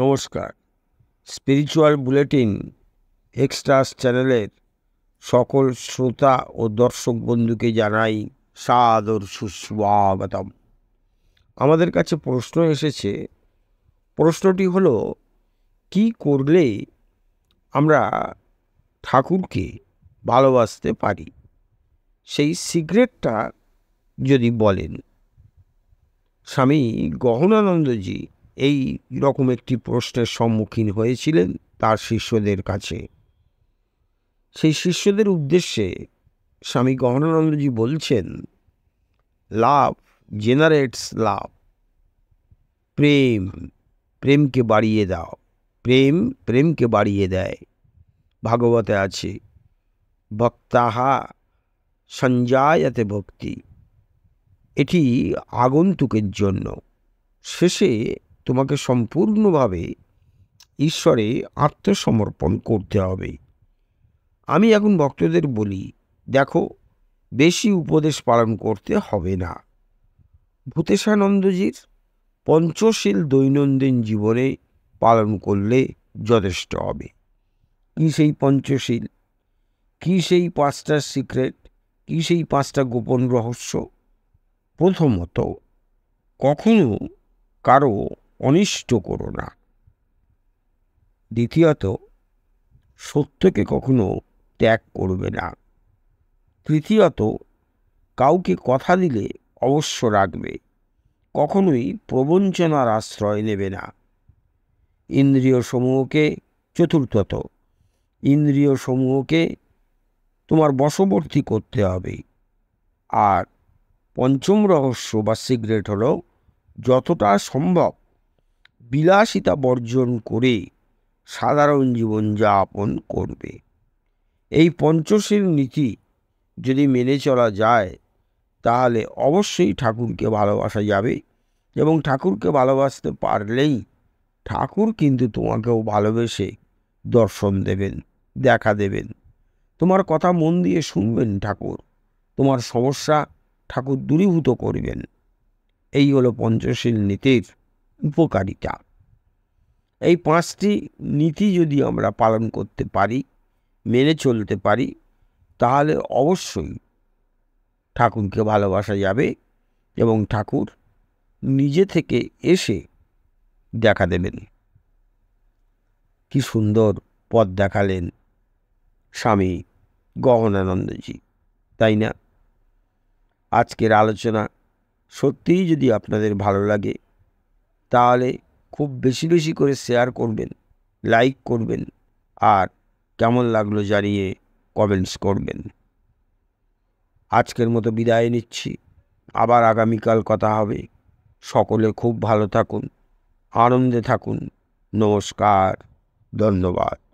নমস্কার spiritual bulletin এক্সট্রাস চ্যানেলের সকল শ্রোতা ও দর্শক বন্ধুকে জানাই সাদর সুস্বাগতম আমাদের কাছে প্রশ্ন এসেছে প্রশ্নটি হলো কি করলে আমরা ঠাকুরকে ভালোবাসতে পারি সেই সিক্রেটটা যদি বলেন স্বামী গহনানন্দজি এই রকম একটি প্রশ্নের সম্মুখীন হয়েছিলেন তার শিষ্যদের কাছে সেই শিষ্যদের উদ্দেশ্যে স্বামী গহনানন্দজি বলছেন লাভ জেনারেটস লাভ প্রেম প্রেমকে বাড়িয়ে দাও প্রেম প্রেমকে বাড়িয়ে দেয় ভাগবতে আছে ভক্তাহা সঞ্জায়াতে ভক্তি এটি আগন্তুকের জন্য শেষে তোমাকে সম্পূর্ণভাবে ঈশ্বরে আত্মসমর্পণ করতে হবে আমি এখন ভক্তদের বলি দেখো বেশি উপদেশ পালন করতে হবে না ভূতেশানন্দজির পঞ্চশীল দৈনন্দিন জীবনে পালন করলে যথেষ্ট হবে কি সেই পঞ্চশীল কি সেই পাঁচটা সিক্রেট কি সেই পাঁচটা গোপন রহস্য প্রথমত কখনো কারো অনিষ্ট করো না দ্বিতীয়ত সত্যকে কখনো ত্যাগ করবে না তৃতীয়ত কাউকে কথা দিলে অবশ্য রাখবে কখনোই প্রবঞ্চনার আশ্রয় নেবে না ইন্দ্রিয় সমূহকে চতুর্থত ইন্দ্রিয় সমূহকে তোমার বশবর্তী করতে হবে আর পঞ্চম রহস্য বা সিগ্রেট হল যতটা সম্ভব বিলাসিতা বর্জন করে সাধারণ জীবনযাপন করবে এই পঞ্চশীল নীতি যদি মেনে চলা যায় তাহলে অবশ্যই ঠাকুরকে ভালোবাসা যাবে এবং ঠাকুরকে ভালোবাসতে পারলেই ঠাকুর কিন্তু তোমাকেও ভালোবেসে দর্শন দেবেন দেখা দেবেন তোমার কথা মন দিয়ে শুনবেন ঠাকুর তোমার সমস্যা ঠাকুর দূরীভূত করবেন এই হলো পঞ্চশীল নীতির উপকারিতা এই পাঁচটি নীতি যদি আমরা পালন করতে পারি মেনে চলতে পারি তাহলে অবশ্যই ঠাকুরকে ভালোবাসা যাবে এবং ঠাকুর নিজে থেকে এসে দেখা দেবেন কি সুন্দর পথ দেখালেন স্বামী গগনানন্দজি তাই না আজকের আলোচনা সত্যিই যদি আপনাদের ভালো লাগে তাহলে খুব বেশি বেশি করে শেয়ার করবেন লাইক করবেন আর কেমন লাগলো জানিয়ে কমেন্টস করবেন আজকের মতো বিদায় নিচ্ছি আবার আগামীকাল কথা হবে সকলে খুব ভালো থাকুন আনন্দে থাকুন নমস্কার ধন্যবাদ